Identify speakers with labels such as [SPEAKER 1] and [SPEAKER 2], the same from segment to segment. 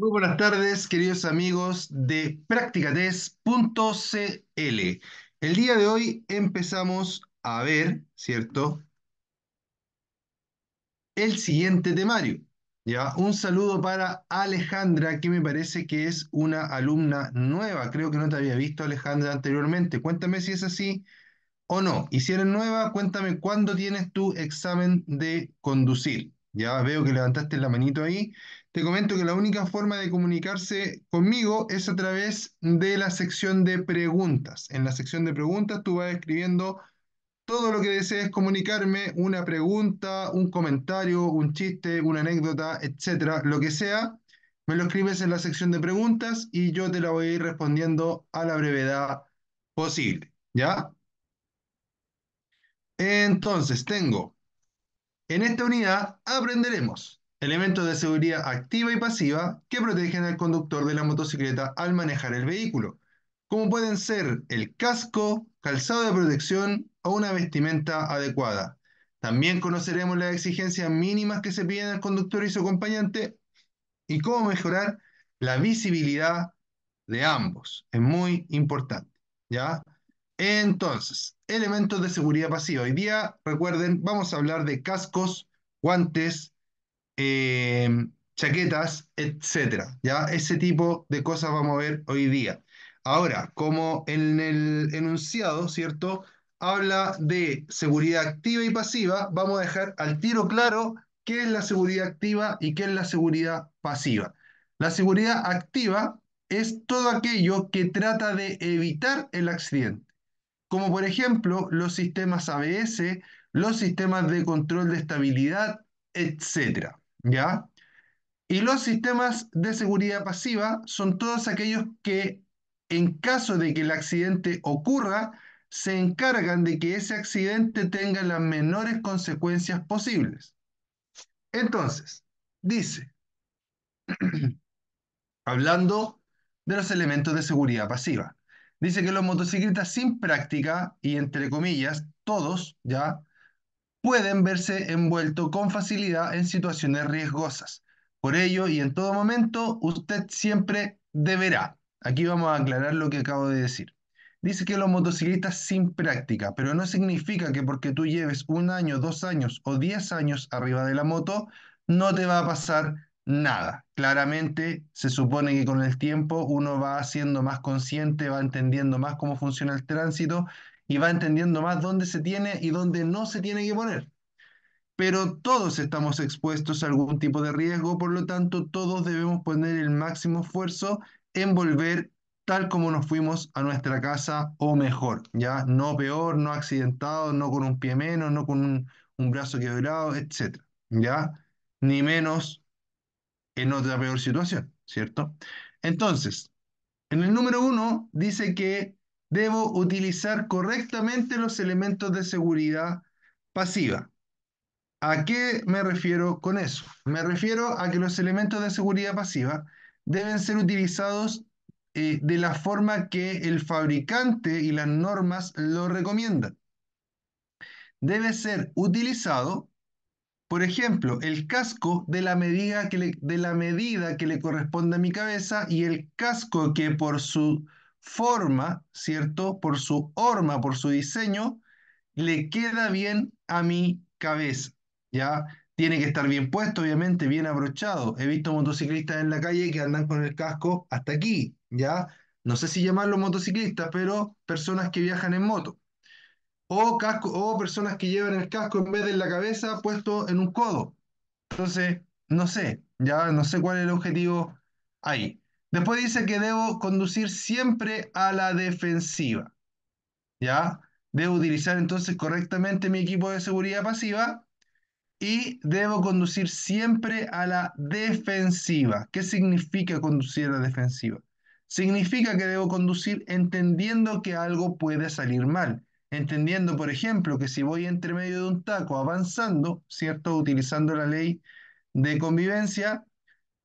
[SPEAKER 1] Muy buenas tardes, queridos amigos de Practicates.cl. El día de hoy empezamos a ver, ¿cierto? El siguiente temario. Ya, un saludo para Alejandra, que me parece que es una alumna nueva. Creo que no te había visto, Alejandra, anteriormente. Cuéntame si es así o no. Y si eres nueva, cuéntame cuándo tienes tu examen de conducir. Ya veo que levantaste la manito ahí. Te comento que la única forma de comunicarse conmigo es a través de la sección de preguntas. En la sección de preguntas tú vas escribiendo todo lo que desees comunicarme, una pregunta, un comentario, un chiste, una anécdota, etcétera, lo que sea. Me lo escribes en la sección de preguntas y yo te la voy a ir respondiendo a la brevedad posible. ¿Ya? Entonces, tengo en esta unidad aprenderemos elementos de seguridad activa y pasiva que protegen al conductor de la motocicleta al manejar el vehículo, como pueden ser el casco, calzado de protección o una vestimenta adecuada. También conoceremos las exigencias mínimas que se piden al conductor y su acompañante y cómo mejorar la visibilidad de ambos. Es muy importante, ¿ya? Entonces, elementos de seguridad pasiva. Hoy día, recuerden, vamos a hablar de cascos, guantes, eh, chaquetas, etcétera. Ya ese tipo de cosas vamos a ver hoy día. Ahora, como en el enunciado, ¿cierto? Habla de seguridad activa y pasiva, vamos a dejar al tiro claro qué es la seguridad activa y qué es la seguridad pasiva. La seguridad activa es todo aquello que trata de evitar el accidente como por ejemplo los sistemas ABS, los sistemas de control de estabilidad, etc. ¿Ya? Y los sistemas de seguridad pasiva son todos aquellos que, en caso de que el accidente ocurra, se encargan de que ese accidente tenga las menores consecuencias posibles. Entonces, dice, hablando de los elementos de seguridad pasiva dice que los motociclistas sin práctica, y entre comillas, todos, ¿ya? pueden verse envueltos con facilidad en situaciones riesgosas. Por ello y en todo momento, usted siempre deberá. Aquí vamos a aclarar lo que acabo de decir. Dice que los motociclistas sin práctica, pero no significa que porque tú lleves un año, dos años o diez años arriba de la moto, no te va a pasar Nada. Claramente se supone que con el tiempo uno va siendo más consciente, va entendiendo más cómo funciona el tránsito y va entendiendo más dónde se tiene y dónde no se tiene que poner. Pero todos estamos expuestos a algún tipo de riesgo, por lo tanto todos debemos poner el máximo esfuerzo en volver tal como nos fuimos a nuestra casa o mejor, ya no peor, no accidentado, no con un pie menos, no con un, un brazo quebrado, etc. ¿Ya? Ni menos en otra peor situación, ¿cierto? Entonces, en el número uno dice que debo utilizar correctamente los elementos de seguridad pasiva. ¿A qué me refiero con eso? Me refiero a que los elementos de seguridad pasiva deben ser utilizados eh, de la forma que el fabricante y las normas lo recomiendan. Debe ser utilizado por ejemplo, el casco de la, medida que le, corresponde a mi cabeza y el casco que por su forma, ¿cierto? Por su horma, por su diseño, le queda bien a mi cabeza, ¿ya? Tiene que estar bien puesto, obviamente, bien abrochado. He visto motociclistas en la calle que andan con el casco hasta aquí, ¿ya? No sé si llamarlo motociclistas, pero personas que viajan en moto o, casco, o personas que llevan el casco en vez de en la cabeza puesto en un codo. Entonces, no sé, ya no sé cuál es el objetivo ahí. Después dice que debo conducir siempre a la defensiva. ¿Ya? Debo utilizar entonces correctamente mi equipo de seguridad pasiva y debo conducir siempre a la defensiva. ¿Qué significa conducir a la defensiva? Significa que debo conducir entendiendo que algo puede salir mal entendiendo, por ejemplo, que si voy entre medio de un taco avanzando, ¿cierto? Utilizando la ley de convivencia,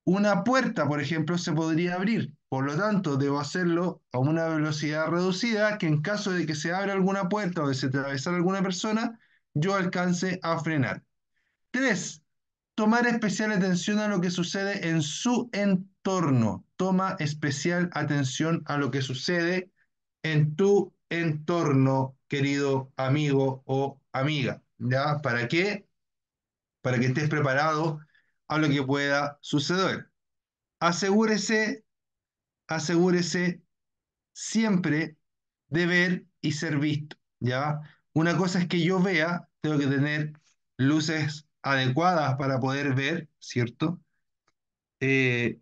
[SPEAKER 1] una puerta, por ejemplo, se podría abrir. Por lo tanto, debo hacerlo a una velocidad reducida que en caso de que se abra alguna puerta o de se atravesara alguna persona, yo alcance a frenar. Tres, tomar especial atención a lo que sucede en su entorno. Toma especial atención a lo que sucede en tu entorno, querido amigo o amiga. ¿Ya? ¿Para qué? Para que estés preparado a lo que pueda suceder. Asegúrese, asegúrese siempre de ver y ser visto, ¿ya? Una cosa es que yo vea, tengo que tener luces adecuadas para poder ver, ¿cierto? Eh,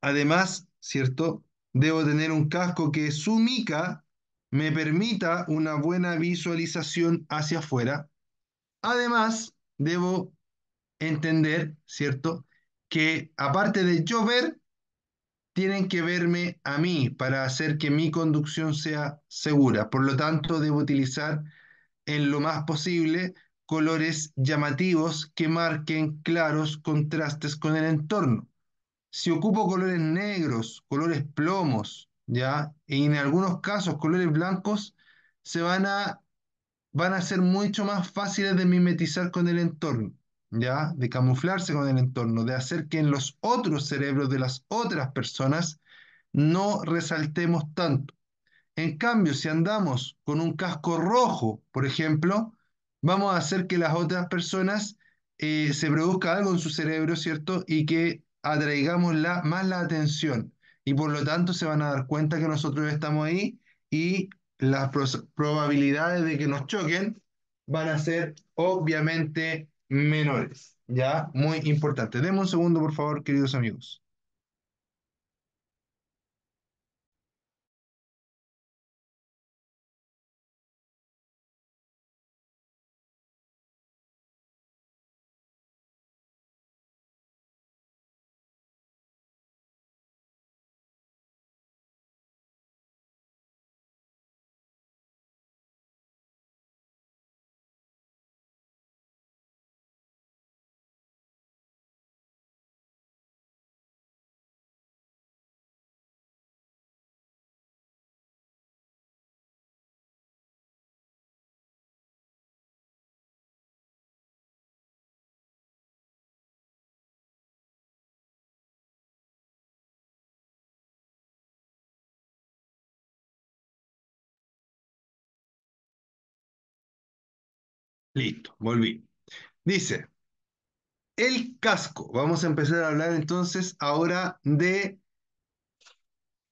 [SPEAKER 1] además, ¿cierto? debo tener un casco que su mica me permita una buena visualización hacia afuera. Además, debo entender, ¿cierto? Que aparte de yo ver, tienen que verme a mí para hacer que mi conducción sea segura. Por lo tanto, debo utilizar en lo más posible colores llamativos que marquen claros contrastes con el entorno. Si ocupo colores negros, colores plomos, ¿ya? Y en algunos casos colores blancos, se van a, van a ser mucho más fáciles de mimetizar con el entorno, ¿ya? De camuflarse con el entorno, de hacer que en los otros cerebros de las otras personas no resaltemos tanto. En cambio, si andamos con un casco rojo, por ejemplo, vamos a hacer que las otras personas eh, se produzca algo en su cerebro, ¿cierto? Y que atraigamos la, más la atención y por lo tanto se van a dar cuenta que nosotros estamos ahí y las probabilidades de que nos choquen van a ser obviamente menores, ¿ya? Muy importante. Demos un segundo, por favor, queridos amigos. Listo, volví. Dice, el casco. Vamos a empezar a hablar entonces ahora de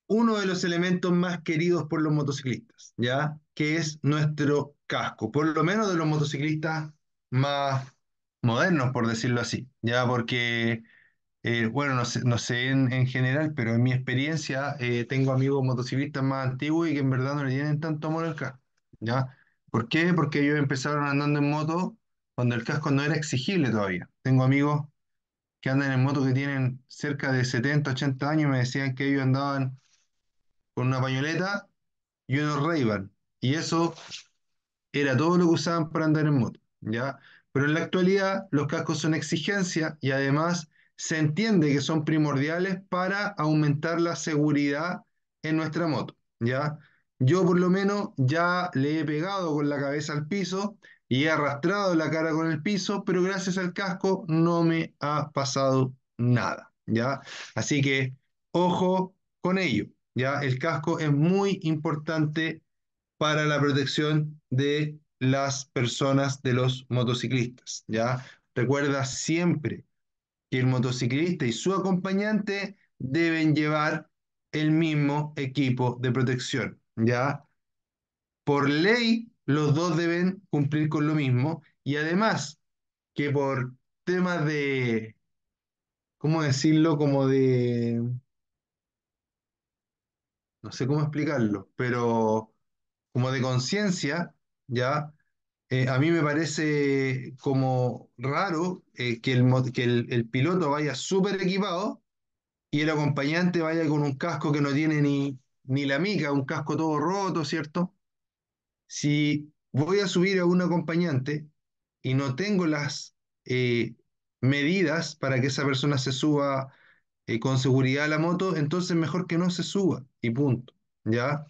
[SPEAKER 1] uno de los elementos más queridos por los motociclistas, ¿ya? Que es nuestro casco, por lo menos de los motociclistas más modernos, por decirlo así, ¿ya? Porque, eh, bueno, no sé, en, general, pero en mi experiencia eh, tengo amigos motociclistas más antiguos y que en verdad no le tienen tanto amor al casco, ¿ya? ¿Por qué? Porque ellos empezaron andando en moto cuando el casco no era exigible todavía. Tengo amigos que andan en moto que tienen cerca de 70, 80 años y me decían que ellos andaban con una pañoleta y unos ray Y eso era todo lo que usaban para andar en moto, ¿ya? Pero en la actualidad los cascos son exigencia y además se entiende que son primordiales para aumentar la seguridad en nuestra moto, ¿ya? Yo por lo menos ya le he pegado con la cabeza al piso y he arrastrado la cara con el piso, pero gracias al casco no me ha pasado nada, ¿ya? Así que ojo con ello, ¿ya? El casco es muy importante para la protección de las personas de los motociclistas, ¿ya? Recuerda siempre que el motociclista y su acompañante deben llevar el mismo equipo de protección. ¿ya? Por ley, los dos deben cumplir con lo mismo y además que por temas de, ¿cómo decirlo? Como de, no sé cómo explicarlo, pero como de conciencia, ¿ya? Eh, a mí me parece como raro eh, que, el, que el, el piloto vaya súper equipado y el acompañante vaya con un casco que no tiene ni, ni la mica, un casco todo roto, ¿cierto? Si voy a subir a un acompañante y no tengo las eh, medidas para que esa persona se suba eh, con seguridad a la moto, entonces mejor que no se suba y punto, ¿ya?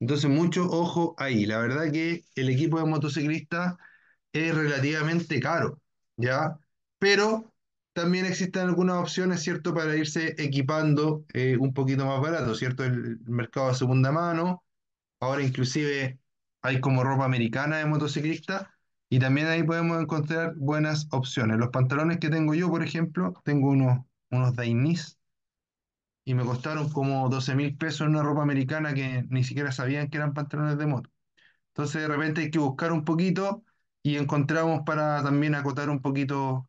[SPEAKER 1] Entonces mucho ojo ahí. La verdad que el equipo de motociclistas es relativamente caro, ¿ya? Pero también existen algunas opciones, ¿cierto?, para irse equipando eh, un poquito más barato, ¿cierto? El, mercado de segunda mano, ahora inclusive hay como ropa americana de motociclista y también ahí podemos encontrar buenas opciones. Los pantalones que tengo yo, por ejemplo, tengo unos, unos Dainis y me costaron como 12 mil pesos en una ropa americana que ni siquiera sabían que eran pantalones de moto. Entonces de repente hay que buscar un poquito y encontramos para también acotar un poquito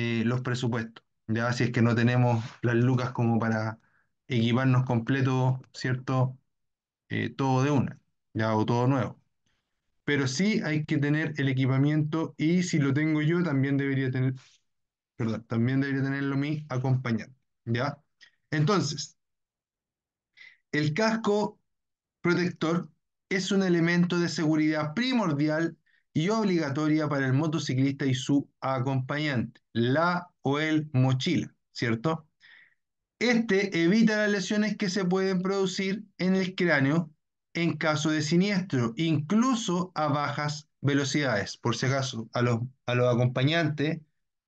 [SPEAKER 1] eh, los presupuestos. Ya, si es que no tenemos las lucas como para equiparnos completo, ¿cierto? Eh, todo de una, ya, o todo nuevo. Pero sí hay que tener el equipamiento y si lo tengo yo, también debería tener, perdón, también debería tenerlo mi acompañante, ¿ya? Entonces, el casco protector es un elemento de seguridad primordial y obligatoria para el motociclista y su acompañante, la o el mochila, ¿cierto? Este evita las lesiones que se pueden producir en el cráneo en caso de siniestro, incluso a bajas velocidades. Por si acaso, a los, a los acompañantes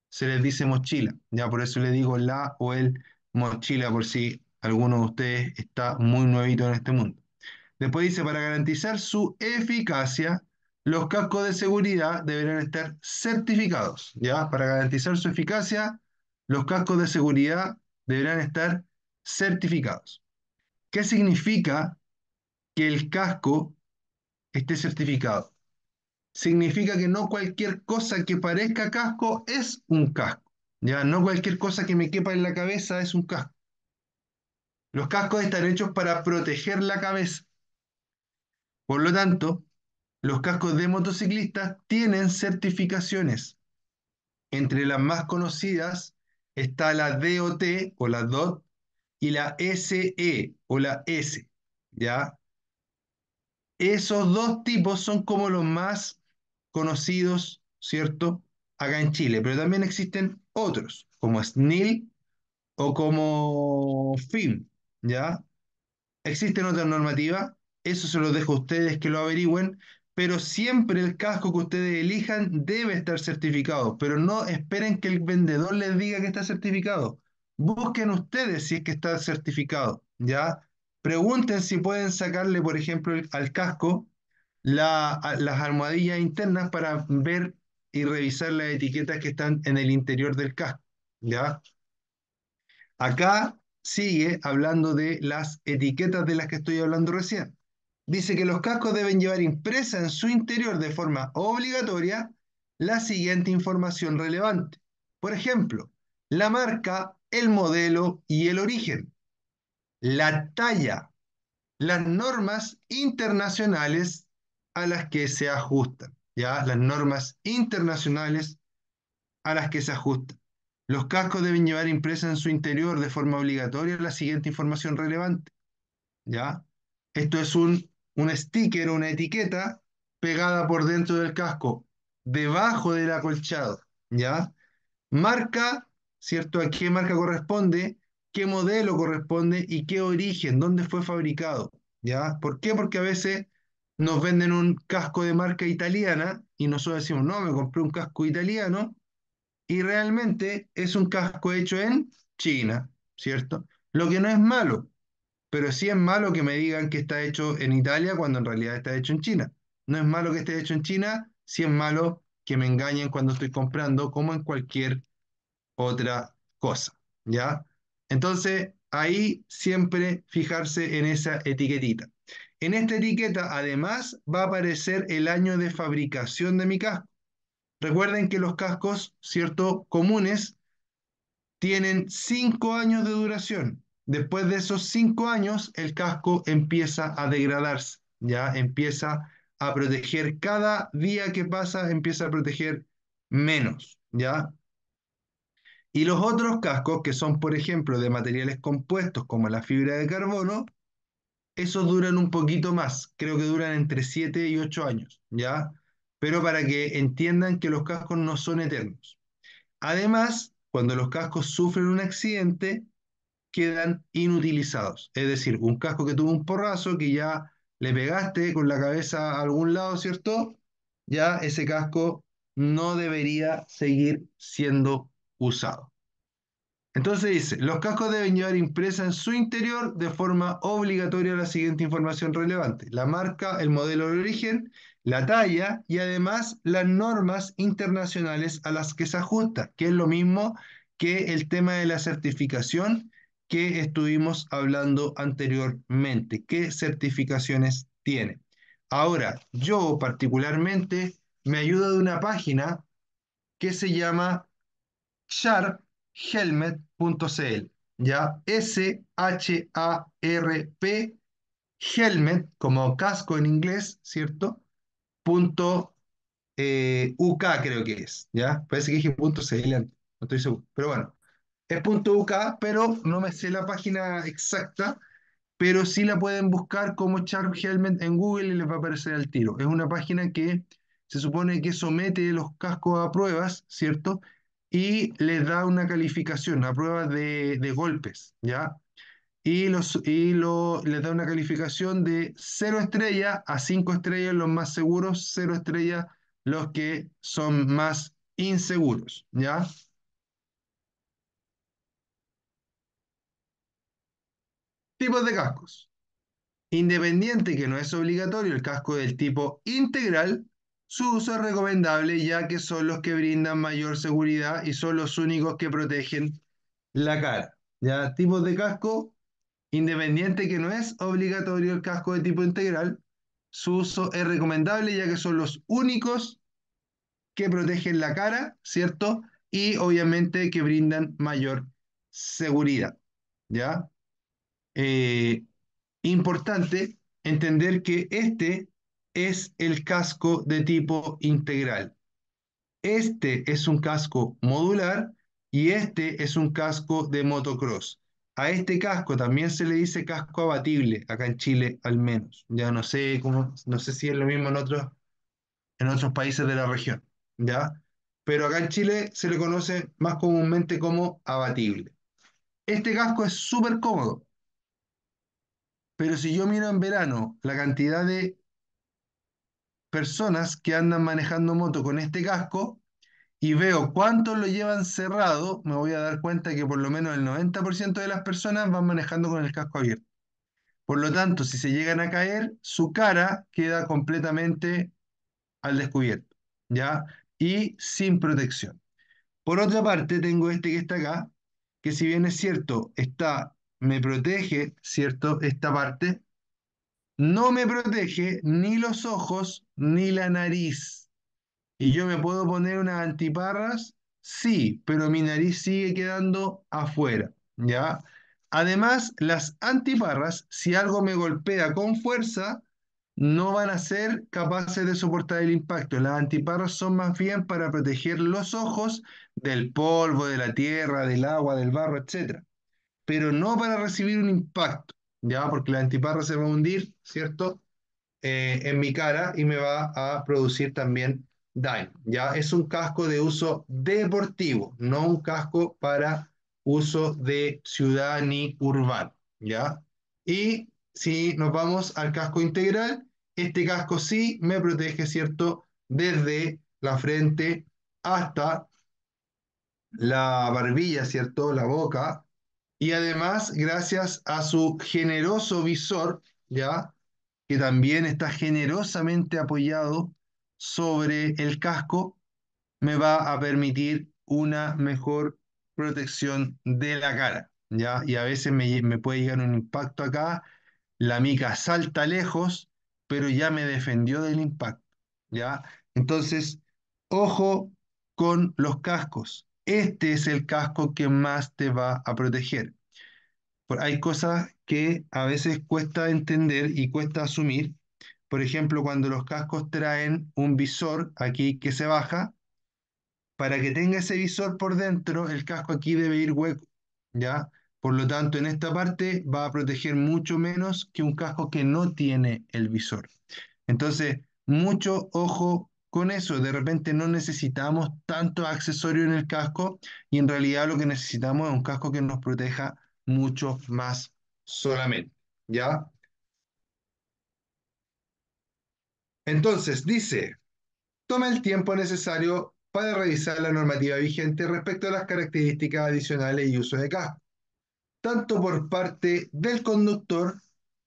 [SPEAKER 1] se les dice mochila, ya por eso le digo la o el mochila, por si alguno de ustedes está muy nuevito en este mundo. Después dice, para garantizar su eficacia, los cascos de seguridad deberán estar certificados, ¿ya? Para garantizar su eficacia, los cascos de seguridad deberán estar certificados. ¿Qué significa que el casco esté certificado? Significa que no cualquier cosa que parezca casco es un casco, ¿ya? No cualquier cosa que me quepa en la cabeza es un casco. Los cascos están hechos para proteger la cabeza. Por lo tanto, los cascos de motociclistas tienen certificaciones. Entre las más conocidas está la DOT o la DOT y la SE o la S, ¿ya? Esos dos tipos son como los más conocidos, ¿cierto? Acá en Chile, pero también existen otros, como SNIL o como FIM, ¿ya? Existen otras normativas, eso se los dejo a ustedes que lo averigüen, pero siempre el casco que ustedes elijan debe estar certificado, pero no esperen que el vendedor les diga que está certificado. Busquen ustedes si es que está certificado, ¿ya? Pregunten si pueden sacarle, por ejemplo, al casco las almohadillas internas para ver y revisar las etiquetas que están en el interior del casco, ¿ya? Acá sigue hablando de las etiquetas de las que estoy hablando recién dice que los cascos deben llevar impresa en su interior de forma obligatoria la siguiente información relevante. Por ejemplo, la marca, el modelo y el origen, la talla, las normas internacionales a las que se ajustan, ¿ya? Las normas internacionales a las que se ajustan. Los cascos deben llevar impresa en su interior de forma obligatoria la siguiente información relevante, ¿ya? Esto es un un sticker, una etiqueta pegada por dentro del casco, debajo del acolchado, ¿ya? Marca, ¿cierto? A qué marca corresponde, qué modelo corresponde y qué origen, dónde fue fabricado, ¿ya? ¿Por qué? Porque a veces nos venden un casco de marca italiana y nosotros decimos, no, me compré un casco italiano y realmente es un casco hecho en China, ¿cierto? Lo que no es malo, pero sí es malo que me digan que está hecho en Italia cuando en realidad está hecho en China. No es malo que esté hecho en China, sí es malo que me engañen cuando estoy comprando, como en cualquier otra cosa, ¿ya? Entonces, ahí siempre fijarse en esa etiquetita. En esta etiqueta, además, va a aparecer el año de fabricación de mi casco. Recuerden que los cascos, ¿cierto?, comunes, tienen cinco años de duración. Después de esos cinco años, el casco empieza a degradarse, ya empieza a proteger cada día que pasa, empieza a proteger menos, ya. Y los otros cascos, que son, por ejemplo, de materiales compuestos como la fibra de carbono, esos duran un poquito más, creo que duran entre siete y ocho años, ¿ya? Pero para que entiendan que los cascos no son eternos. Además, cuando los cascos sufren un accidente, quedan inutilizados. Es decir, un casco que tuvo un porrazo, que ya le pegaste con la cabeza a algún lado, ¿cierto? Ya ese casco no debería seguir siendo usado. Entonces dice, los cascos deben llevar impresa en su interior de forma obligatoria la siguiente información relevante, la marca, el modelo de origen, la talla y además las normas internacionales a las que se ajusta, que es lo mismo que el tema de la certificación que estuvimos hablando anteriormente, qué certificaciones tiene. Ahora, yo particularmente me ayudo de una página que se llama sharphelmet.cl, ya S H A R P helmet como casco en inglés, ¿cierto? Punto eh, UK creo que es, ¿ya? Parece que dije punto .cl, no estoy seguro, pero bueno es punto .uk, pero no me sé la página exacta, pero sí la pueden buscar como charge Helmet en Google y les va a aparecer al tiro. Es una página que se supone que somete los cascos a pruebas, ¿cierto? Y les da una calificación a pruebas de, golpes, ¿ya? y, los, y lo, les da una calificación de 0 estrella a 5 estrellas los más seguros, 0 estrella los que son más inseguros, ¿ya? Tipos de cascos. Independiente que no es obligatorio el casco del tipo integral, su uso es recomendable ya que son los que brindan mayor seguridad y son los únicos que protegen la cara. ¿ya? Tipos de casco, independiente que no es obligatorio el casco de tipo integral, su uso es recomendable ya que son los únicos que protegen la cara, ¿cierto? Y obviamente que brindan mayor seguridad, ¿ya? Eh, importante entender que este es el casco de tipo integral. Este es un casco modular y este es un casco de motocross. A este casco también se le dice casco abatible, acá en Chile al menos. Ya no sé no sé si es lo mismo en otros, en otros países de la región, ¿ya? Pero acá en Chile se le conoce más comúnmente como abatible. Este casco es súper cómodo. Pero si yo miro en verano la cantidad de personas que andan manejando moto con este casco y veo cuántos lo llevan cerrado, me voy a dar cuenta que por lo menos el 90% de las personas van manejando con el casco abierto. Por lo tanto, si se llegan a caer, su cara queda completamente al descubierto, ¿ya? Y sin protección. Por otra parte, tengo este que está acá, que si bien es cierto, está me protege, ¿cierto? Esta parte. No me protege ni los ojos ni la nariz. ¿Y yo me puedo poner unas antiparras? Sí, pero mi nariz sigue quedando afuera, ¿ya? Además, las antiparras, si algo me golpea con fuerza, no van a ser capaces de soportar el impacto. Las antiparras son más bien para proteger los ojos del polvo, de la tierra, del agua, del barro, etcétera pero no para recibir un impacto, ¿ya? Porque la antiparra se va a hundir, ¿cierto? Eh, en mi cara y me va a producir también daño, ¿ya? Es un casco de uso deportivo, no un casco para uso de ciudad ni urbano, ¿ya? Y si nos vamos al casco integral, este casco sí me protege, ¿cierto? Desde la frente hasta la barbilla, ¿cierto? La boca, y además gracias a su generoso visor, ¿ya? que también está generosamente apoyado sobre el casco, me va a permitir una mejor protección de la cara. ¿ya? Y a veces me, puede llegar un impacto acá, la mica salta lejos, pero ya me defendió del impacto. ¿ya? Entonces, ojo con los cascos este es el casco que más te va a proteger. Por, hay cosas que a veces cuesta entender y cuesta asumir. Por ejemplo, cuando los cascos traen un visor aquí que se baja, para que tenga ese visor por dentro, el casco aquí debe ir hueco, ¿ya? Por lo tanto, en esta parte va a proteger mucho menos que un casco que no tiene el visor. Entonces, mucho ojo con eso de repente no necesitamos tanto accesorio en el casco y en realidad lo que necesitamos es un casco que nos proteja mucho más solamente, ¿ya? Entonces, dice, toma el tiempo necesario para revisar la normativa vigente respecto a las características adicionales y usos de casco, tanto por parte del conductor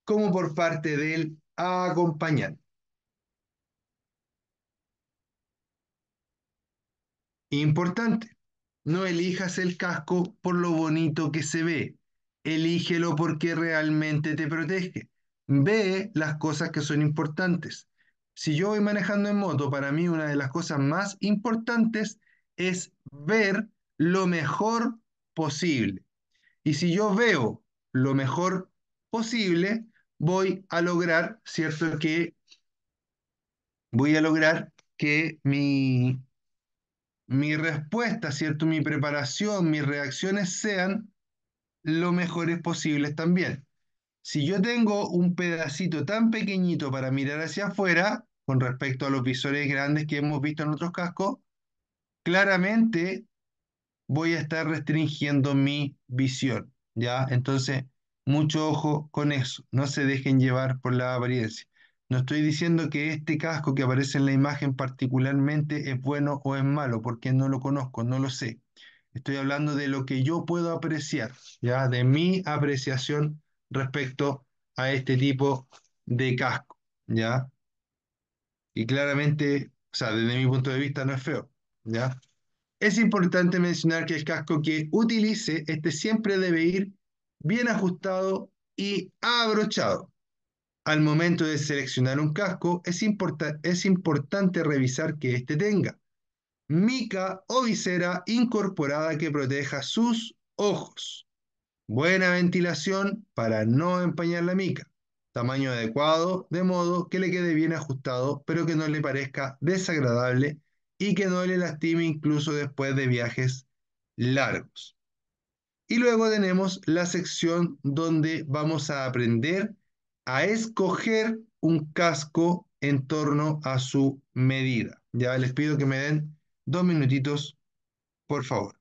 [SPEAKER 1] como por parte del acompañante. Importante, no elijas el casco por lo bonito que se ve, elígelo porque realmente te protege. Ve las cosas que son importantes. Si yo voy manejando en moto, para mí una de las cosas más importantes es ver lo mejor posible. Y si yo veo lo mejor posible, voy a lograr, ¿cierto? Que voy a lograr que mi, mi respuesta, ¿cierto? Mi preparación, mis reacciones sean lo mejores posibles también. Si yo tengo un pedacito tan pequeñito para mirar hacia afuera, con respecto a los visores grandes que hemos visto en otros cascos, claramente voy a estar restringiendo mi visión, ¿ya? Entonces, mucho ojo con eso, no se dejen llevar por la apariencia. No estoy diciendo que este casco que aparece en la imagen particularmente es bueno o es malo, porque no lo conozco, no lo sé. Estoy hablando de lo que yo puedo apreciar, ya de mi apreciación respecto a este tipo de casco, ¿ya? Y claramente, sea, desde mi punto de vista no es feo, ¿ya? Es importante mencionar que el casco que utilice este siempre debe ir bien ajustado y abrochado, al momento de seleccionar un casco, es, importante revisar que éste tenga mica o visera incorporada que proteja sus ojos. Buena ventilación para no empañar la mica. Tamaño adecuado, de modo que le quede bien ajustado, pero que no le parezca desagradable y que no le lastime incluso después de viajes largos. Y luego tenemos la sección donde vamos a aprender a escoger un casco en torno a su medida. Ya les pido que me den dos minutitos, por favor.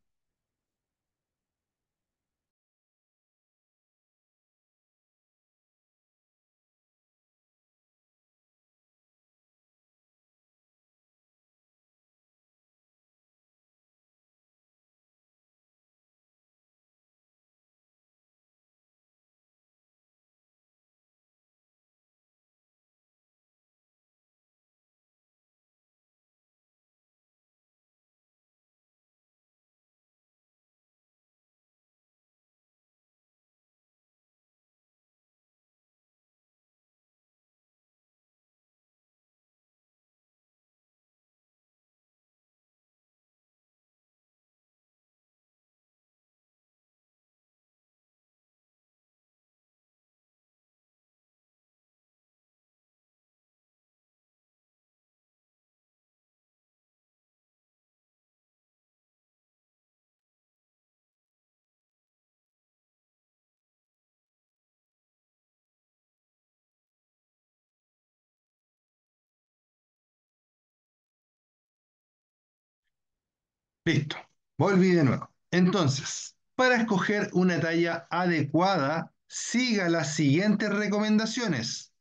[SPEAKER 1] Listo, volví de nuevo. Entonces, para escoger una talla adecuada, siga las siguientes recomendaciones.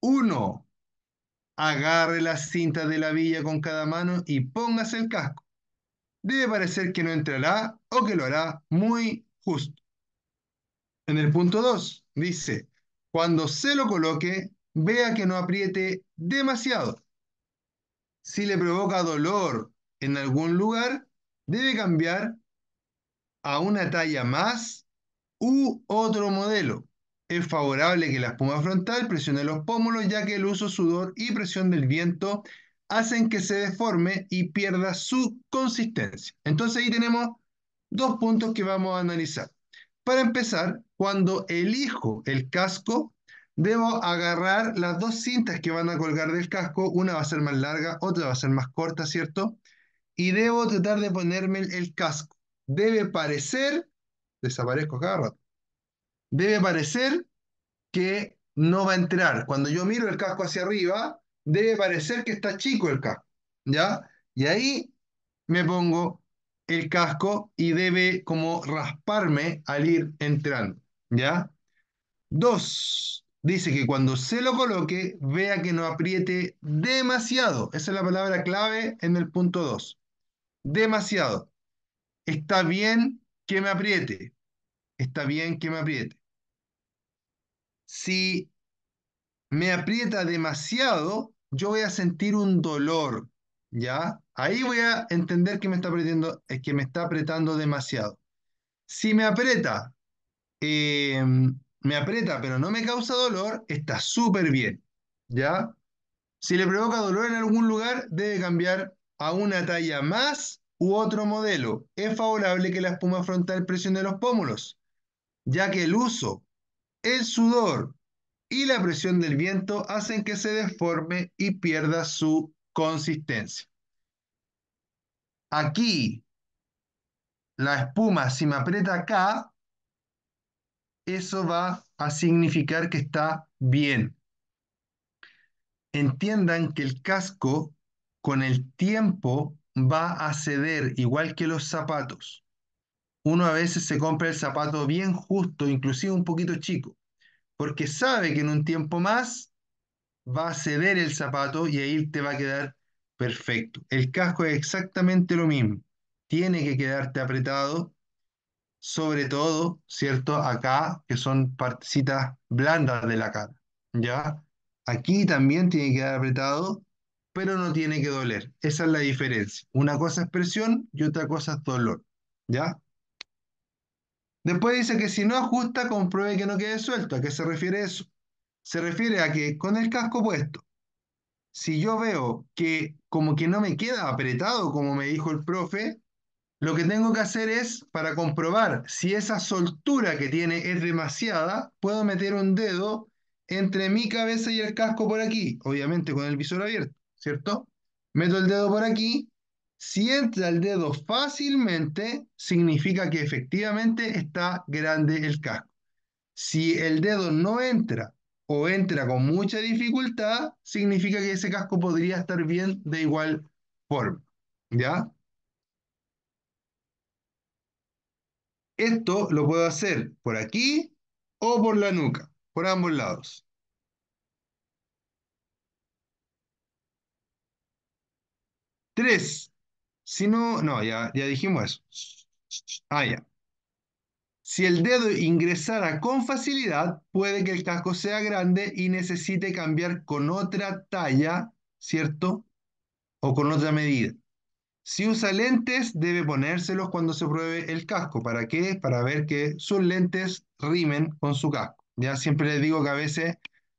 [SPEAKER 1] Uno, Agarre las cintas de la villa con cada mano y póngase el casco. Debe parecer que no entrará o que lo hará muy justo. En el punto 2 dice, cuando se lo coloque, vea que no apriete demasiado. Si le provoca dolor en algún lugar, debe cambiar a una talla más u otro modelo. Es favorable que la espuma frontal presione los pómulos ya que el uso sudor y presión del viento hacen que se deforme y pierda su consistencia. Entonces ahí tenemos dos puntos que vamos a analizar. Para empezar, cuando elijo el casco, debo agarrar las dos cintas que van a colgar del casco. Una va a ser más larga, otra va a ser más corta, ¿cierto? y debo tratar de ponerme el, casco. Debe parecer, desaparezco cada rato, debe parecer que no va a entrar. Cuando yo miro el casco hacia arriba, debe parecer que está chico el casco, ¿ya? Y ahí me pongo el casco y debe como rasparme al ir entrando, ¿ya? Dos, dice que cuando se lo coloque, vea que no apriete demasiado. Esa es la palabra clave en el punto dos demasiado. Está bien que me apriete. Está bien que me apriete. Si me aprieta demasiado, yo voy a sentir un dolor, ¿ya? Ahí voy a entender que me está apretando, eh, que me está apretando demasiado. Si me aprieta, em, me aprieta pero no me causa dolor, está súper bien, ¿ya? Si le provoca dolor en algún lugar, debe cambiar a una talla más u otro modelo, es favorable que la espuma frontal de los pómulos, ya que el uso, el sudor y la presión del viento hacen que se deforme y pierda su consistencia. Aquí, la espuma, si me aprieta acá, eso va a significar que está bien. Entiendan que el casco con el tiempo va a ceder, igual que los zapatos. Uno a veces se compra el zapato bien justo, inclusive un poquito chico, porque sabe que en un tiempo más va a ceder el zapato y ahí te va a quedar perfecto. El casco es exactamente lo mismo. Tiene que quedarte apretado, sobre todo, ¿cierto? Acá, que son partecitas blandas de la cara, ¿ya? Aquí también tiene que quedar apretado pero no tiene que doler. Esa es la diferencia. Una cosa es presión y otra cosa es dolor. ¿Ya? Después dice que si no ajusta, compruebe que no quede suelto. ¿A qué se refiere eso? Se refiere a que con el casco puesto, si yo veo que como que no me queda apretado, como me dijo el profe, lo que tengo que hacer es, para comprobar si esa soltura que tiene es demasiada, puedo meter un dedo entre mi cabeza y el casco por aquí, obviamente con el visor abierto. ¿cierto? Meto el dedo por aquí. Si entra el dedo fácilmente, significa que efectivamente está grande el casco. Si el dedo no entra o entra con mucha dificultad, significa que ese casco podría estar bien de igual forma. ¿Ya? Esto lo puedo hacer por aquí o por la nuca, por ambos lados. Tres, si no, no, ya, ya dijimos eso. Ah, ya. Si el dedo ingresara con facilidad, puede que el casco sea grande y necesite cambiar con otra talla, ¿cierto? O con otra medida. Si usa lentes, debe ponérselos cuando se pruebe el casco. ¿Para qué? Para ver que sus lentes rimen con su casco. Ya siempre les digo que a veces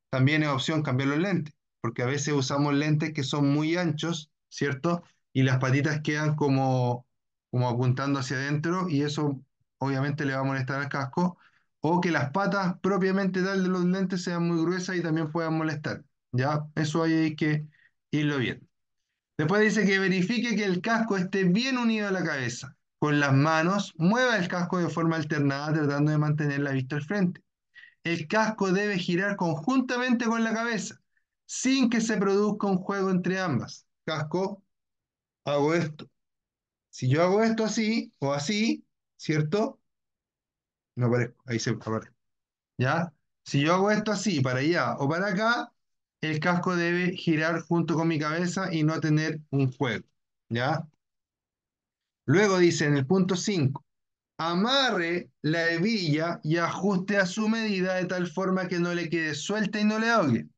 [SPEAKER 1] también es opción cambiar los lentes, porque a veces usamos lentes que son muy anchos ¿cierto? Y las patitas quedan como, como apuntando hacia adentro y eso obviamente le va a molestar al casco. O que las patas propiamente tal de los lentes sean muy gruesas y también puedan molestar. ¿ya? Eso hay que irlo bien. Después dice que verifique que el casco esté bien unido a la cabeza. Con las manos, mueva el casco de forma alternada tratando de mantener la vista al frente. El casco debe girar conjuntamente con la cabeza, sin que se produzca un juego entre ambas casco, hago esto. Si yo hago esto así o así, ¿cierto? No aparezco, ahí se aparece. ¿Ya? Si yo hago esto así, para allá o para acá, el casco debe girar junto con mi cabeza y no tener un juego. ¿Ya? Luego dice en el punto 5, amarre la hebilla y ajuste a su medida de tal forma que no le quede suelta y no le ahogue.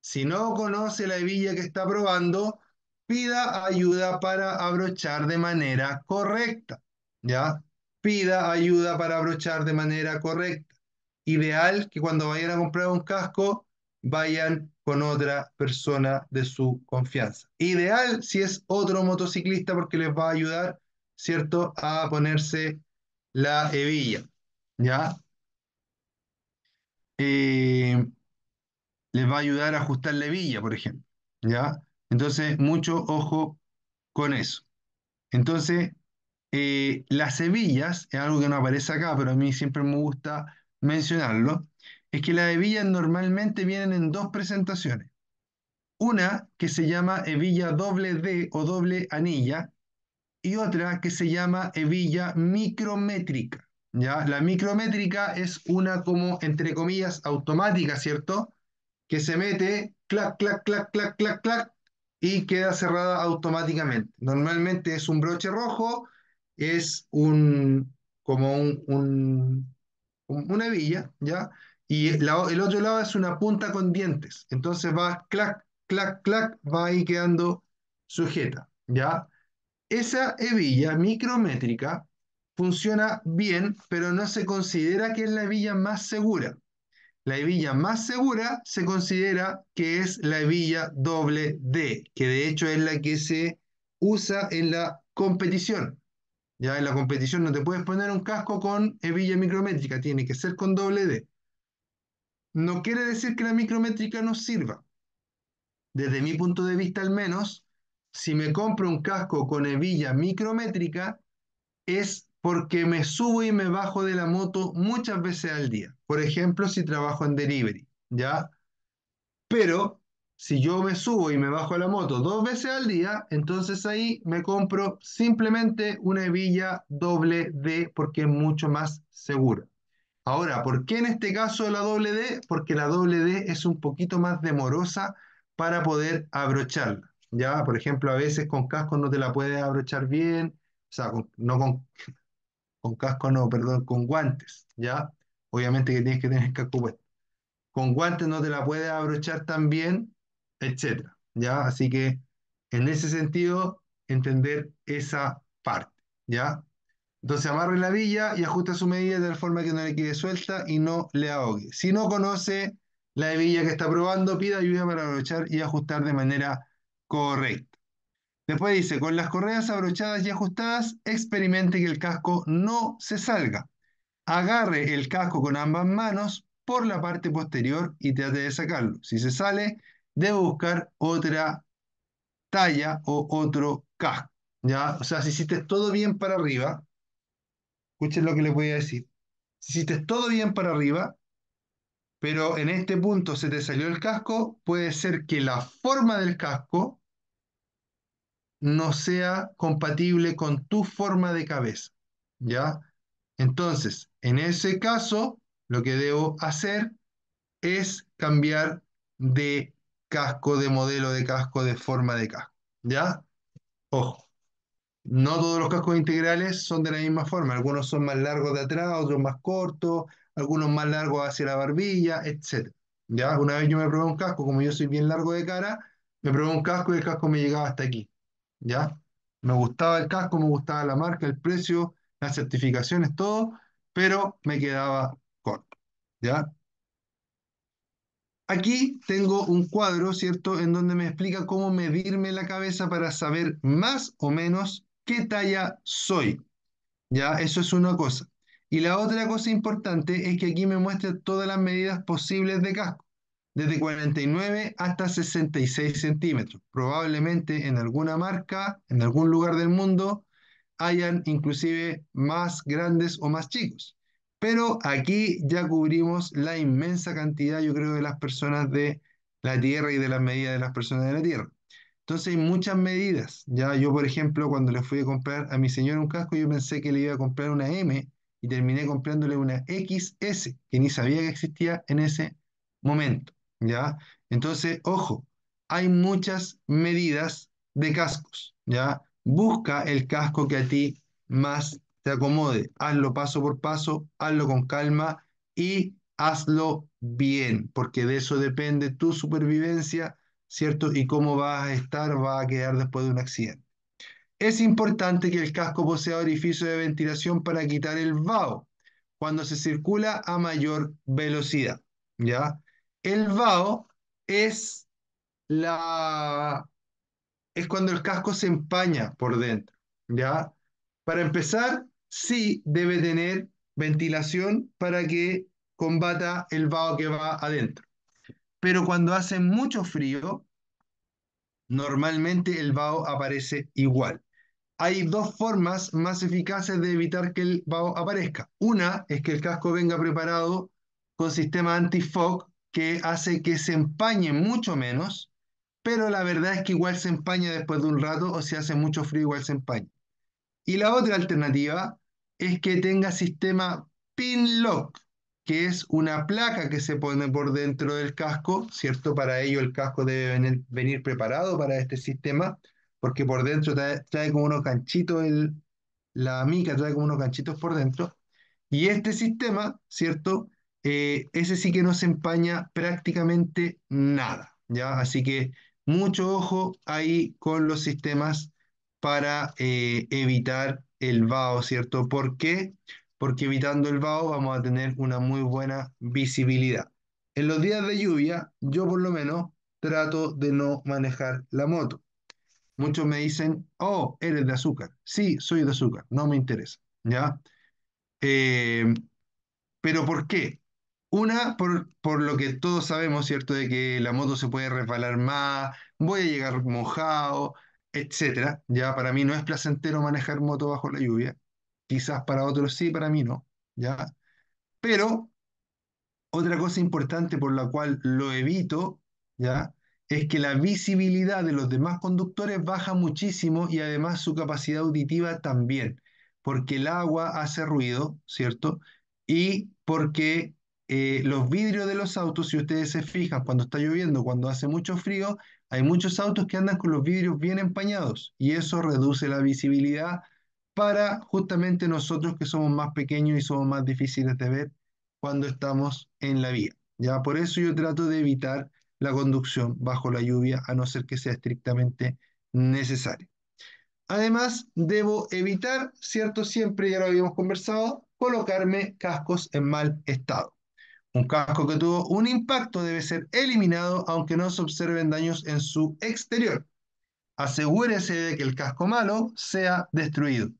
[SPEAKER 1] Si no conoce la hebilla que está probando, Pida ayuda para abrochar de manera correcta, ¿ya? Pida ayuda para abrochar de manera correcta. Ideal que cuando vayan a comprar un casco, vayan con otra persona de su confianza. Ideal si es otro motociclista porque les va a ayudar, ¿cierto?, a ponerse la hebilla, ¿ya? Eh, les va a ayudar a ajustar la hebilla, por ejemplo, ¿ya? Entonces, mucho ojo con eso. Entonces, eh, las hebillas, es algo que no aparece acá, pero a mí siempre me gusta mencionarlo, es que las hebillas normalmente vienen en dos presentaciones. Una que se llama hebilla doble D o doble anilla y otra que se llama hebilla micrométrica. ¿ya? La micrométrica es una como, entre comillas, automática, ¿cierto? Que se mete, clac, clac, clac, clac, clac, clac, y queda cerrada automáticamente. Normalmente es un broche rojo, es un, como un, una hebilla, ¿ya? Y el otro lado es una punta con dientes. Entonces va clac, clac, clac, va ahí quedando sujeta, ¿ya? Esa hebilla micrométrica funciona bien, pero no se considera que es la hebilla más segura. La hebilla más segura se considera que es la hebilla doble D, que de hecho es la que se usa en la competición. Ya en la competición no te puedes poner un casco con hebilla micrométrica, tiene que ser con doble D. No quiere decir que la micrométrica no sirva. Desde mi punto de vista al menos, si me compro un casco con hebilla micrométrica, es porque me subo y me bajo de la moto muchas veces al día. Por ejemplo, si trabajo en delivery, ¿ya? Pero si yo me subo y me bajo de la moto dos veces al día, entonces ahí me compro simplemente una hebilla doble D porque es mucho más segura. Ahora, ¿por qué en este caso la doble D? Porque la doble D es un poquito más demorosa para poder abrocharla. Ya, por ejemplo, a veces con casco no te la puedes abrochar bien, o sea, no con, con casco no, perdón, con guantes, ¿ya? Obviamente que tienes que tener el casco puesto. Con guantes no te la puedes abrochar tan bien, etcétera, ¿ya? Así que en ese sentido, entender esa parte, ¿ya? Entonces amarre la villa y ajusta su medida de tal forma que no le quede suelta y no le ahogue. Si no conoce la hebilla que está probando, pida ayuda para abrochar y ajustar de manera correcta. Después dice, con las correas abrochadas y ajustadas, experimente que el casco no se salga. Agarre el casco con ambas manos por la parte posterior y trate de sacarlo. Si se sale, debe buscar otra talla o otro casco. ¿ya? O sea, si hiciste todo bien para arriba, escuchen lo que les voy a decir. Si hiciste todo bien para arriba, pero en este punto se te salió el casco, puede ser que la forma del casco no sea compatible con tu forma de cabeza. ¿Ya? Entonces, en ese caso, lo que debo hacer es cambiar de casco, de modelo de casco, de forma de casco. ¿Ya? Ojo. No todos los cascos integrales son de la misma forma. Algunos son más largos de atrás, otros más cortos, algunos más largos hacia la barbilla, etc. ¿Ya? Una vez yo me probé un casco, como yo soy bien largo de cara, me probé un casco y el casco me llegaba hasta aquí. ¿ya? Me gustaba el casco, me gustaba la marca, el precio, las certificaciones, todo, pero me quedaba corto, ¿ya? Aquí tengo un cuadro, ¿cierto?, en donde me explica cómo medirme la cabeza para saber más o menos qué talla soy. Ya, eso es una cosa. Y la otra cosa importante es que aquí me muestra todas las medidas posibles de casco desde 49 hasta 66 centímetros. Probablemente en alguna marca, en algún lugar del mundo, hayan inclusive más grandes o más chicos. Pero aquí ya cubrimos la inmensa cantidad, yo creo, de las personas de la Tierra y de las medidas de las personas de la Tierra. Entonces hay muchas medidas. Ya yo, por ejemplo, cuando le fui a comprar a mi señor un casco, yo pensé que le iba a comprar una M y terminé comprándole una XS, que ni sabía que existía en ese momento. ¿ya? Entonces, ojo, hay muchas medidas de cascos, ¿ya? Busca el casco que a ti más te acomode. Hazlo paso por paso, hazlo con calma y hazlo bien, porque de eso depende tu supervivencia, ¿cierto? Y cómo vas a estar, va a quedar después de un accidente. Es importante que el casco posea orificio de ventilación para quitar el vaho cuando se circula a mayor velocidad, ¿ya? El vaho es la es cuando el casco se empaña por dentro, ¿ya? Para empezar, sí debe tener ventilación para que combata el vaho que va adentro. Pero cuando hace mucho frío, normalmente el vaho aparece igual. Hay dos formas más eficaces de evitar que el vaho aparezca. Una es que el casco venga preparado con sistema anti-fog que hace que se empañe mucho menos, pero la verdad es que igual se empaña después de un rato o si hace mucho frío igual se empaña. Y la otra alternativa es que tenga sistema pin lock, que es una placa que se pone por dentro del casco, ¿cierto? Para ello el casco debe venir, preparado para este sistema, porque por dentro trae, como unos ganchitos, el, la mica trae como unos ganchitos por dentro. Y este sistema, ¿cierto? Eh, ese sí que no se empaña prácticamente nada, ¿ya? Así que mucho ojo ahí con los sistemas para eh, evitar el vaho, ¿cierto? ¿Por qué? Porque evitando el vaho vamos a tener una muy buena visibilidad. En los días de lluvia, yo por lo menos trato de no manejar la moto. Muchos me dicen, oh, eres de azúcar. Sí, soy de azúcar, no me interesa, ¿ya? Eh, pero ¿por qué? Una, por, por lo que todos sabemos, ¿cierto? De que la moto se puede resbalar más, voy a llegar mojado, etc. Ya para mí no es placentero manejar moto bajo la lluvia. Quizás para otros sí, para mí no, ¿ya? Pero otra cosa importante por la cual lo evito, ¿ya? Es que la visibilidad de los demás conductores baja muchísimo y además su capacidad auditiva también, porque el agua hace ruido, ¿cierto? Y porque eh, los vidrios de los autos, si ustedes se fijan, cuando está lloviendo, cuando hace mucho frío, hay muchos autos que andan con los vidrios bien empañados y eso reduce la visibilidad para justamente nosotros que somos más pequeños y somos más difíciles de ver cuando estamos en la vía. Ya por eso yo trato de evitar la conducción bajo la lluvia a no ser que sea estrictamente necesario. Además, debo evitar, cierto, siempre ya lo habíamos conversado, colocarme cascos en mal estado. Un casco que tuvo un impacto debe ser eliminado aunque no se observen daños en su exterior. Asegúrese de que el casco malo sea destruido.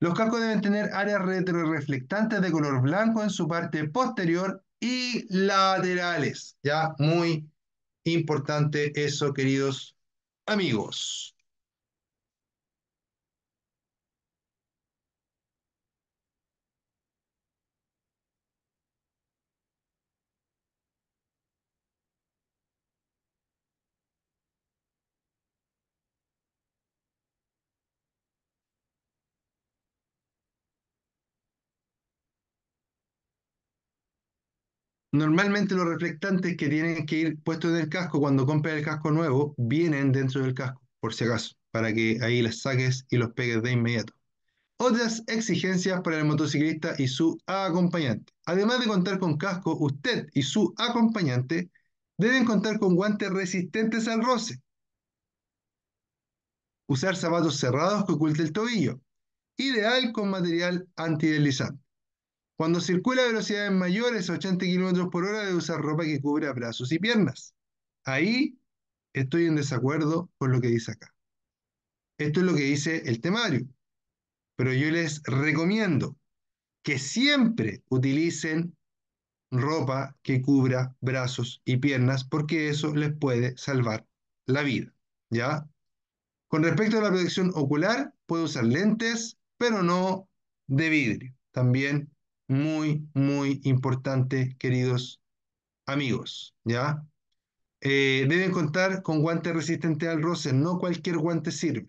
[SPEAKER 1] Los cascos deben tener áreas retroreflectantes de color blanco en su parte posterior y laterales. Ya muy importante eso, queridos amigos. Normalmente los reflectantes que tienen que ir puestos en el casco cuando compras el casco nuevo vienen dentro del casco, por si acaso, para que ahí los saques y los pegues de inmediato. Otras exigencias para el motociclista y su acompañante. Además de contar con casco, usted y su acompañante deben contar con guantes resistentes al roce. Usar zapatos cerrados que oculte el tobillo. Ideal con material antideslizante. Cuando circula a velocidades mayores a 80 km por hora, debe usar ropa que cubra brazos y piernas. Ahí estoy en desacuerdo con lo que dice acá. Esto es lo que dice el temario. Pero yo les recomiendo que siempre utilicen ropa que cubra brazos y piernas porque eso les puede salvar la vida. ¿Ya? Con respecto a la protección ocular, puede usar lentes, pero no de vidrio. También muy, muy importante, queridos amigos, ¿ya? Eh, deben contar con guantes resistentes al roce, no cualquier guante sirve.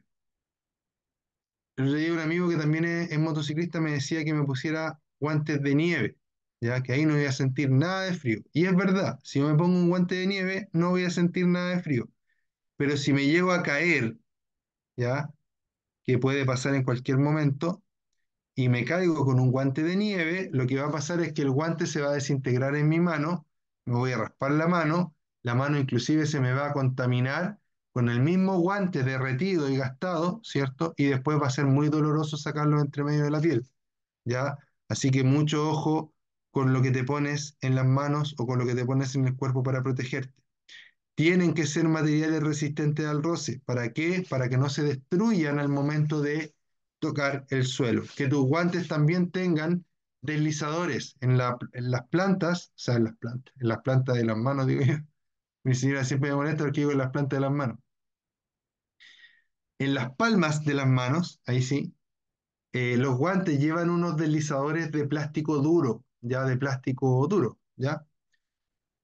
[SPEAKER 1] Yo un amigo que también es, motociclista, me decía que me pusiera guantes de nieve, ya que ahí no voy a sentir nada de frío. Y es verdad, si me pongo un guante de nieve, no voy a sentir nada de frío. Pero si me llevo a caer, ya, que puede pasar en cualquier momento, y me caigo con un guante de nieve, lo que va a pasar es que el guante se va a desintegrar en mi mano, me voy a raspar la mano, la mano inclusive se me va a contaminar con el mismo guante derretido y gastado, ¿cierto? Y después va a ser muy doloroso sacarlo entre medio de la piel, ¿ya? Así que mucho ojo con lo que te pones en las manos o con lo que te pones en el cuerpo para protegerte. Tienen que ser materiales resistentes al roce. ¿Para qué? Para que no se destruyan al momento de tocar el suelo. Que tus guantes también tengan deslizadores en, las plantas, o sea, en las plantas, en las plantas de las manos, digo yo. Mi señora siempre me molesta porque digo en las plantas de las manos. En las palmas de las manos, ahí sí, eh, los guantes llevan unos deslizadores de plástico duro, ya de plástico duro, ya,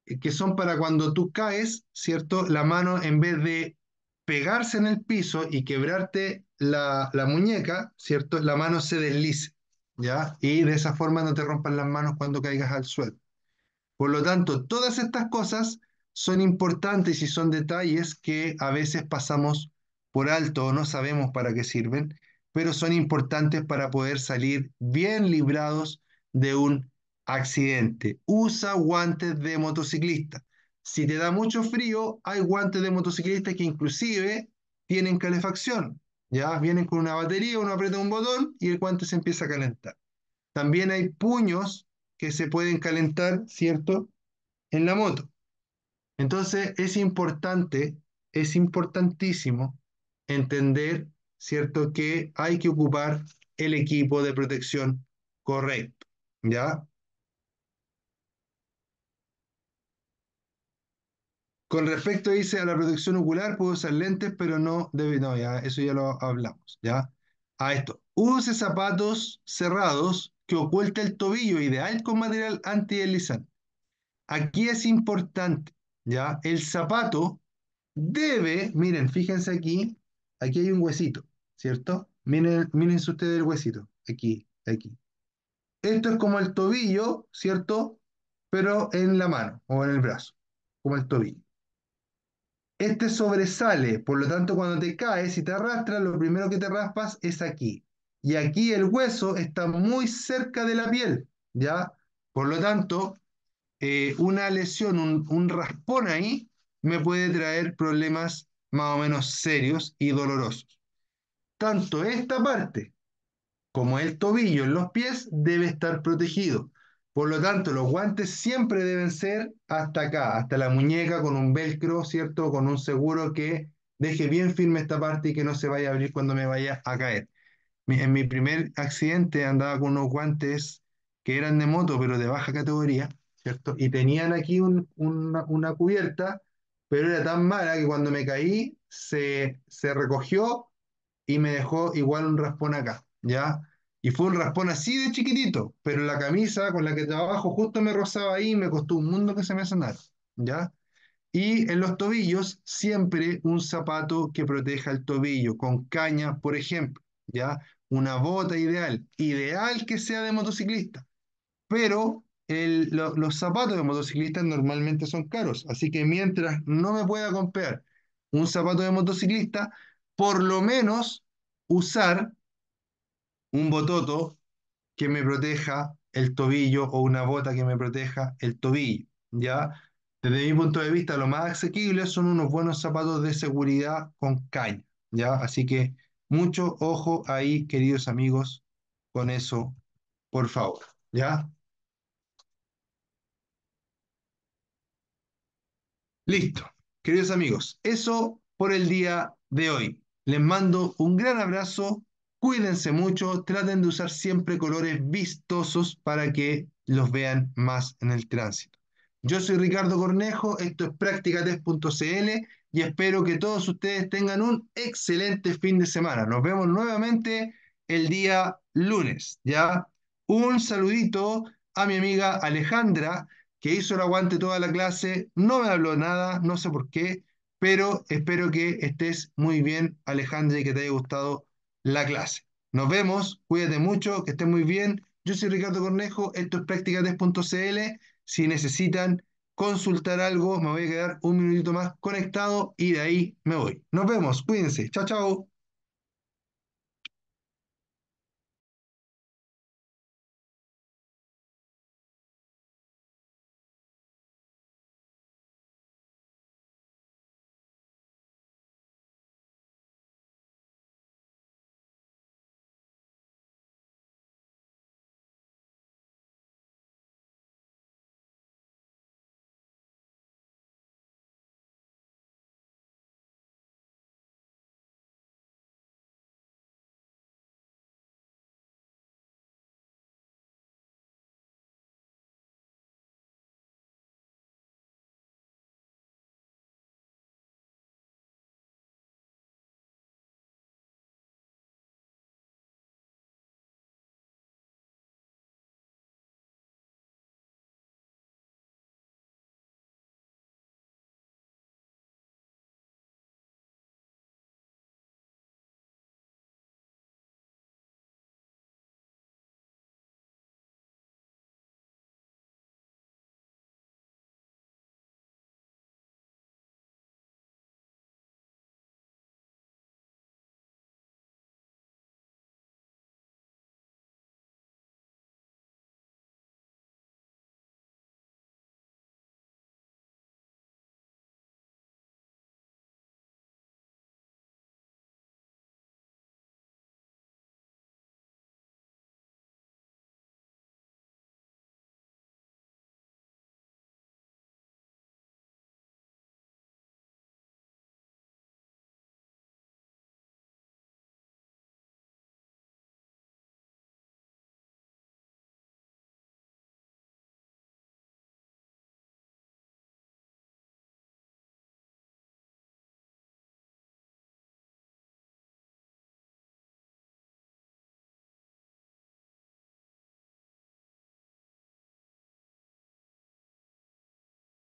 [SPEAKER 1] eh, que son para cuando tú caes, ¿cierto? La mano en vez de pegarse en el piso y quebrarte la, muñeca, ¿cierto? La mano se deslice, Y de esa forma no te rompan las manos cuando caigas al suelo. Por lo tanto, todas estas cosas son importantes y son detalles que a veces pasamos por alto o no sabemos para qué sirven, pero son importantes para poder salir bien librados de un accidente. Usa guantes de motociclista. Si te da mucho frío, hay guantes de motociclista que inclusive tienen calefacción. Ya vienen con una batería, uno aprieta un botón y el guante se empieza a calentar. También hay puños que se pueden calentar, ¿cierto? En la moto. Entonces es importante, es importantísimo entender, ¿cierto? Que hay que ocupar el equipo de protección correcto, ¿ya? Con respecto, a la protección ocular, puedo usar lentes, pero no debe... No, ya, eso ya lo hablamos, ¿ya? A esto. Use zapatos cerrados que oculta el tobillo, ideal con material antideslizante. Aquí es importante, ¿ya? El zapato debe, miren, fíjense aquí, aquí hay un huesito, ¿cierto? Miren, miren ustedes el huesito, aquí, aquí. Esto es como el tobillo, ¿cierto? Pero en la mano o en el brazo, como el tobillo. Este sobresale, por lo tanto cuando te caes y te arrastras, lo primero que te raspas es aquí. Y aquí el hueso está muy cerca de la piel, ¿ya? Por lo tanto, eh, una lesión, un, un raspón ahí, me puede traer problemas más o menos serios y dolorosos. Tanto esta parte como el tobillo en los pies debe estar protegido. Por lo tanto, los guantes siempre deben ser hasta acá, hasta la muñeca, con un velcro, ¿cierto? Con un seguro que deje bien firme esta parte y que no se vaya a abrir cuando me vaya a caer. En mi primer accidente andaba con unos guantes que eran de moto, pero de baja categoría, ¿cierto? Y tenían aquí una, cubierta, pero era tan mala que cuando me caí se, se recogió y me dejó igual un raspón acá, ¿ya? Y fue un raspón así de chiquitito, pero la camisa con la que trabajo justo me rozaba ahí y me costó un mundo que se me sanara, ¿ya? Y en los tobillos, siempre un zapato que proteja el tobillo, con caña, por ejemplo, ¿ya? Una bota ideal, ideal que sea de motociclista, pero los zapatos de motociclista normalmente son caros, así que mientras no me pueda comprar un zapato de motociclista, por lo menos usar un bototo que me proteja el tobillo o una bota que me proteja el tobillo, ¿ya? Desde mi punto de vista, lo más asequible son unos buenos zapatos de seguridad con caña, ¿ya? Así que mucho ojo ahí, queridos amigos, con eso, por favor, ¿ya? Listo, queridos amigos, eso por el día de hoy. Les mando un gran abrazo Cuídense mucho, traten de usar siempre colores vistosos para que los vean más en el tránsito. Yo soy Ricardo Cornejo, esto es practicates.cl y espero que todos ustedes tengan un excelente fin de semana. Nos vemos nuevamente el día lunes, ¿ya? Un saludito a mi amiga Alejandra, que hizo el aguante toda la clase, no me habló nada, no sé por qué, pero espero que estés muy bien, Alejandra, y que te haya gustado la clase. Nos vemos, cuídate mucho, que estén muy bien. Yo soy Ricardo Cornejo, esto es Práctica Si necesitan consultar algo, me voy a quedar un minutito más conectado y de ahí me voy. Nos vemos, cuídense. Chao, chao.